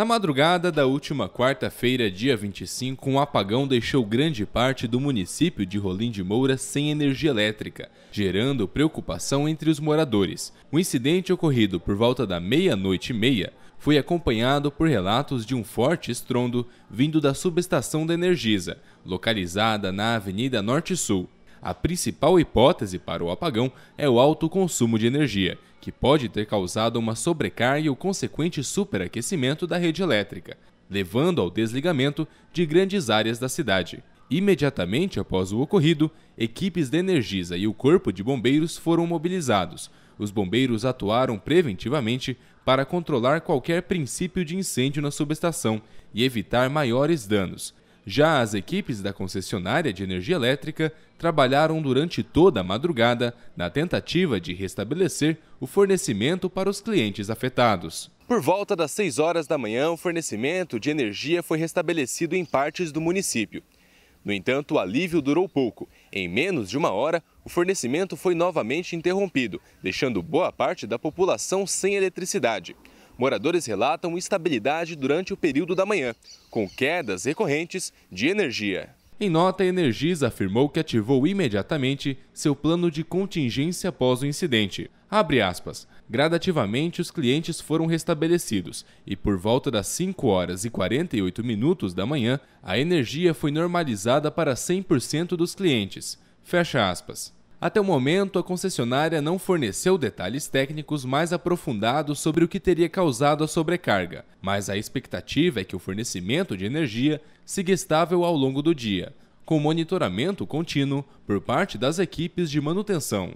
Na madrugada da última quarta-feira, dia 25, um apagão deixou grande parte do município de Rolim de Moura sem energia elétrica, gerando preocupação entre os moradores. O incidente ocorrido por volta da meia-noite e meia foi acompanhado por relatos de um forte estrondo vindo da subestação da Energisa, localizada na Avenida Norte-Sul. A principal hipótese para o apagão é o alto consumo de energia, que pode ter causado uma sobrecarga e o consequente superaquecimento da rede elétrica, levando ao desligamento de grandes áreas da cidade. Imediatamente após o ocorrido, equipes da Energisa e o Corpo de Bombeiros foram mobilizados. Os bombeiros atuaram preventivamente para controlar qualquer princípio de incêndio na subestação e evitar maiores danos. Já as equipes da concessionária de energia elétrica trabalharam durante toda a madrugada na tentativa de restabelecer o fornecimento para os clientes afetados. Por volta das 6 horas da manhã, o fornecimento de energia foi restabelecido em partes do município. No entanto, o alívio durou pouco. Em menos de uma hora, o fornecimento foi novamente interrompido, deixando boa parte da população sem eletricidade. Moradores relatam instabilidade durante o período da manhã, com quedas recorrentes de energia. Em nota, a Energisa afirmou que ativou imediatamente seu plano de contingência após o incidente. Aspas, Gradativamente os clientes foram restabelecidos e por volta das 5 horas e 48 minutos da manhã, a energia foi normalizada para 100% dos clientes. Fecha aspas. Até o momento, a concessionária não forneceu detalhes técnicos mais aprofundados sobre o que teria causado a sobrecarga, mas a expectativa é que o fornecimento de energia siga estável ao longo do dia, com monitoramento contínuo por parte das equipes de manutenção.